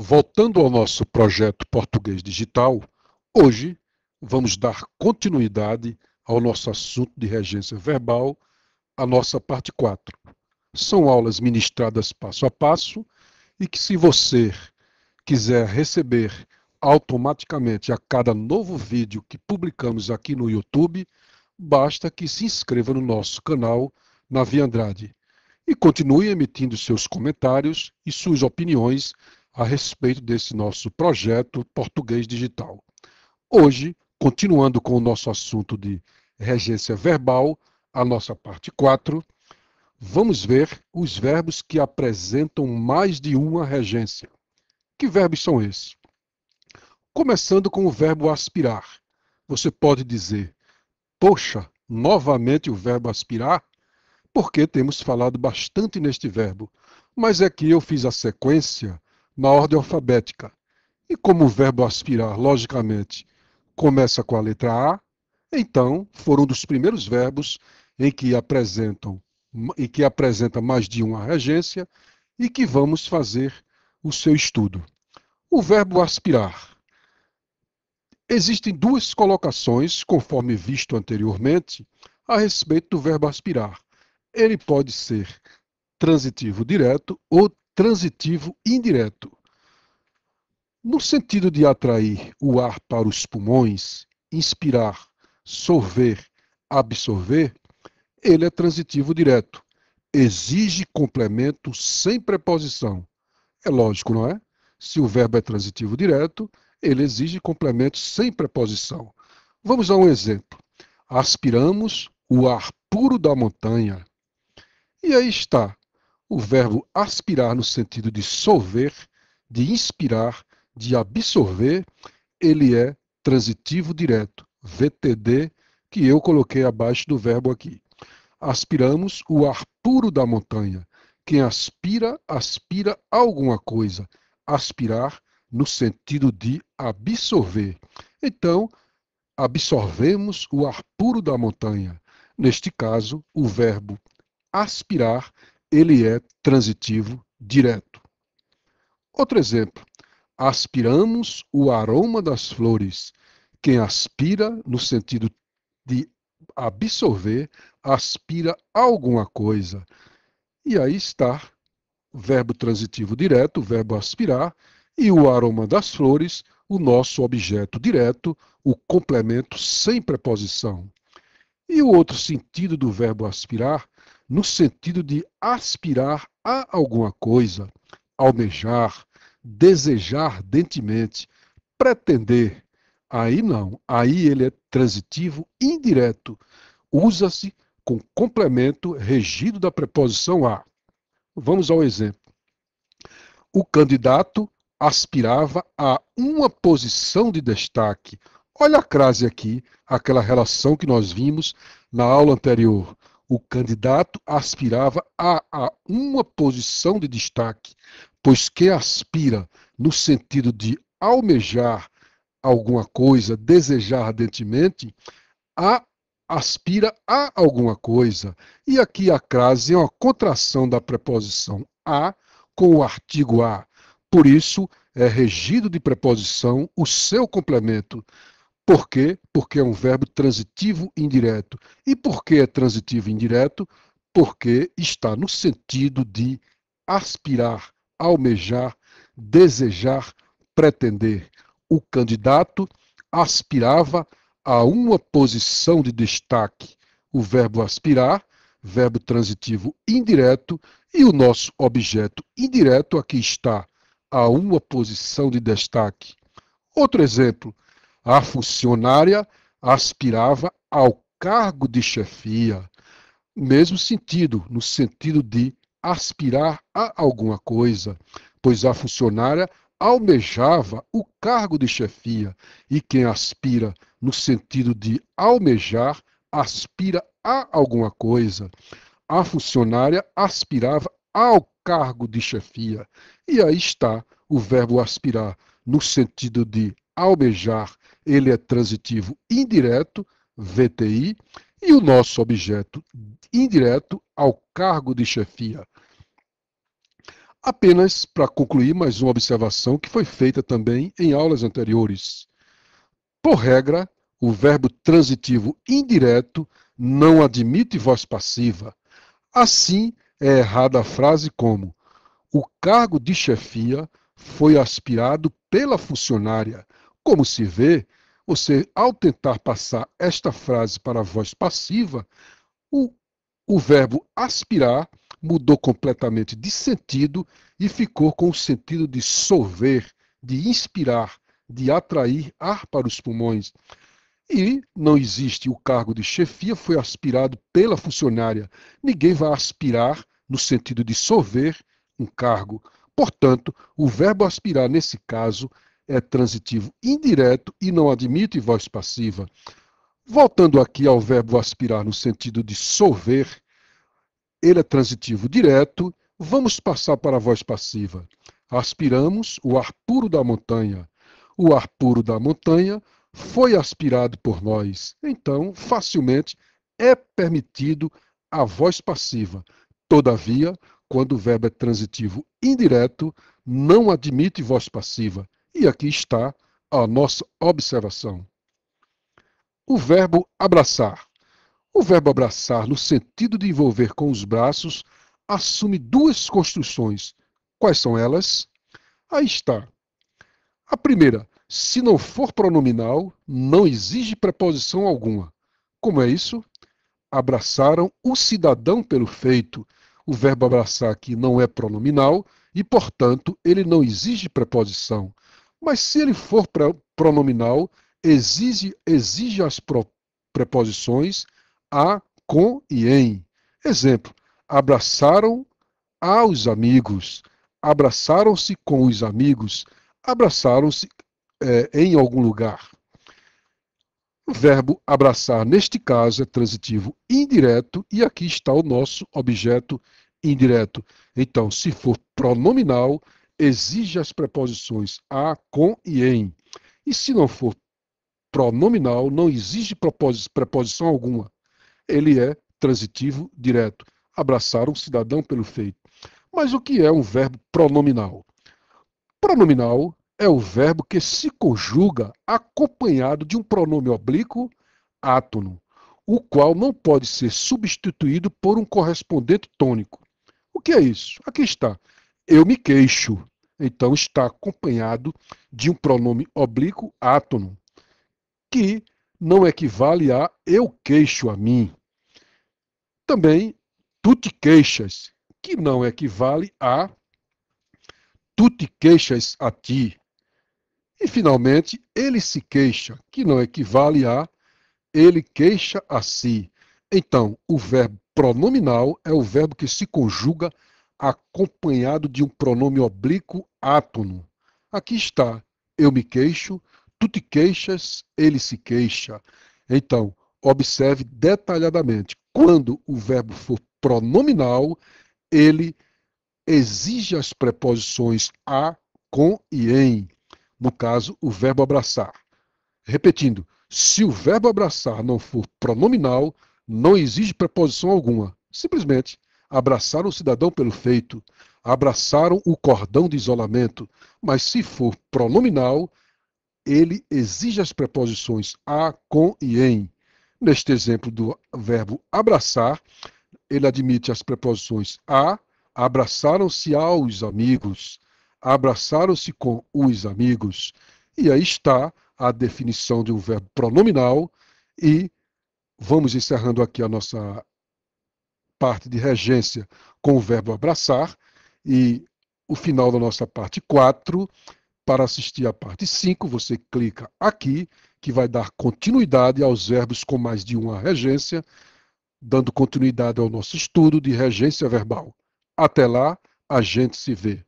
Voltando ao nosso projeto Português Digital, hoje vamos dar continuidade ao nosso assunto de regência verbal, a nossa parte 4. São aulas ministradas passo a passo e que, se você quiser receber automaticamente a cada novo vídeo que publicamos aqui no YouTube, basta que se inscreva no nosso canal na Via Andrade e continue emitindo seus comentários e suas opiniões a respeito desse nosso projeto Português Digital. Hoje, continuando com o nosso assunto de regência verbal, a nossa parte 4, vamos ver os verbos que apresentam mais de uma regência. Que verbos são esses? Começando com o verbo aspirar. Você pode dizer, poxa, novamente o verbo aspirar? Porque temos falado bastante neste verbo. Mas é que eu fiz a sequência na ordem alfabética. E como o verbo aspirar, logicamente, começa com a letra A, então foram um dos primeiros verbos em que apresentam e que apresenta mais de uma regência e que vamos fazer o seu estudo. O verbo aspirar. Existem duas colocações, conforme visto anteriormente, a respeito do verbo aspirar. Ele pode ser transitivo direto ou transitivo indireto. No sentido de atrair o ar para os pulmões, inspirar, sorver, absorver, ele é transitivo direto. Exige complemento sem preposição. É lógico, não é? Se o verbo é transitivo direto, ele exige complemento sem preposição. Vamos a um exemplo. Aspiramos o ar puro da montanha. E aí está o verbo aspirar no sentido de solver, de inspirar, de absorver, ele é transitivo direto, VTD, que eu coloquei abaixo do verbo aqui. Aspiramos o ar puro da montanha. Quem aspira, aspira alguma coisa. Aspirar no sentido de absorver. Então, absorvemos o ar puro da montanha. Neste caso, o verbo aspirar ele é transitivo direto. Outro exemplo. Aspiramos o aroma das flores. Quem aspira, no sentido de absorver, aspira alguma coisa. E aí está verbo transitivo direto, verbo aspirar, e o aroma das flores, o nosso objeto direto, o complemento sem preposição. E o outro sentido do verbo aspirar no sentido de aspirar a alguma coisa, almejar, desejar dentemente, pretender. Aí não, aí ele é transitivo indireto. Usa-se com complemento regido da preposição a. Vamos ao exemplo. O candidato aspirava a uma posição de destaque. Olha a crase aqui, aquela relação que nós vimos na aula anterior. O candidato aspirava a, a uma posição de destaque, pois quem aspira no sentido de almejar alguma coisa, desejar ardentemente, a aspira a alguma coisa. E aqui a crase é uma contração da preposição a com o artigo a. Por isso, é regido de preposição o seu complemento. Por quê? Porque é um verbo transitivo indireto. E por que é transitivo indireto? Porque está no sentido de aspirar, almejar, desejar, pretender. O candidato aspirava a uma posição de destaque. O verbo aspirar, verbo transitivo indireto, e o nosso objeto indireto aqui está a uma posição de destaque. Outro exemplo, a funcionária aspirava ao cargo de chefia. Mesmo sentido, no sentido de aspirar a alguma coisa, pois a funcionária almejava o cargo de chefia, e quem aspira no sentido de almejar, aspira a alguma coisa. A funcionária aspirava ao cargo de chefia, e aí está o verbo aspirar no sentido de almejar, ele é transitivo indireto, VTI, e o nosso objeto indireto ao cargo de chefia. Apenas para concluir mais uma observação que foi feita também em aulas anteriores. Por regra, o verbo transitivo indireto não admite voz passiva. Assim, é errada a frase como: O cargo de chefia foi aspirado pela funcionária, como se vê, você, ao tentar passar esta frase para a voz passiva, o, o verbo aspirar mudou completamente de sentido e ficou com o sentido de solver, de inspirar, de atrair ar para os pulmões. E não existe o cargo de chefia, foi aspirado pela funcionária. Ninguém vai aspirar, no sentido de solver, um cargo. Portanto, o verbo aspirar, nesse caso, é transitivo indireto e não admite voz passiva. Voltando aqui ao verbo aspirar no sentido de solver, ele é transitivo direto, vamos passar para a voz passiva. Aspiramos o ar puro da montanha. O ar puro da montanha foi aspirado por nós. Então, facilmente é permitido a voz passiva. Todavia, quando o verbo é transitivo indireto, não admite voz passiva. E aqui está a nossa observação. O verbo abraçar. O verbo abraçar, no sentido de envolver com os braços, assume duas construções. Quais são elas? Aí está. A primeira, se não for pronominal, não exige preposição alguma. Como é isso? Abraçaram o cidadão pelo feito. O verbo abraçar aqui não é pronominal e, portanto, ele não exige preposição. Mas se ele for pronominal, exige, exige as preposições a, com e em. Exemplo: abraçaram aos amigos, abraçaram-se com os amigos, abraçaram-se é, em algum lugar. O verbo abraçar, neste caso, é transitivo indireto e aqui está o nosso objeto indireto. Então, se for pronominal, exige as preposições a, com e em. E se não for pronominal, não exige preposição alguma. Ele é transitivo direto. Abraçar um cidadão pelo feito. Mas o que é um verbo pronominal? Pronominal é o verbo que se conjuga acompanhado de um pronome oblíquo, átono, o qual não pode ser substituído por um correspondente tônico. O que é isso? Aqui está eu me queixo. Então está acompanhado de um pronome oblíquo átono, que não equivale a eu queixo a mim. Também tu te queixas, que não equivale a tu te queixas a ti. E finalmente, ele se queixa, que não equivale a ele queixa a si. Então, o verbo pronominal é o verbo que se conjuga acompanhado de um pronome oblíquo átono. Aqui está, eu me queixo, tu te queixas, ele se queixa. Então, observe detalhadamente. Quando o verbo for pronominal, ele exige as preposições a, com e em. No caso, o verbo abraçar. Repetindo, se o verbo abraçar não for pronominal, não exige preposição alguma. Simplesmente abraçaram o cidadão pelo feito, abraçaram o cordão de isolamento, mas se for pronominal, ele exige as preposições a, com e em. Neste exemplo do verbo abraçar, ele admite as preposições a, abraçaram-se aos amigos, abraçaram-se com os amigos. E aí está a definição de um verbo pronominal e vamos encerrando aqui a nossa parte de regência com o verbo abraçar e o final da nossa parte 4. Para assistir à parte 5, você clica aqui, que vai dar continuidade aos verbos com mais de uma regência, dando continuidade ao nosso estudo de regência verbal. Até lá, a gente se vê.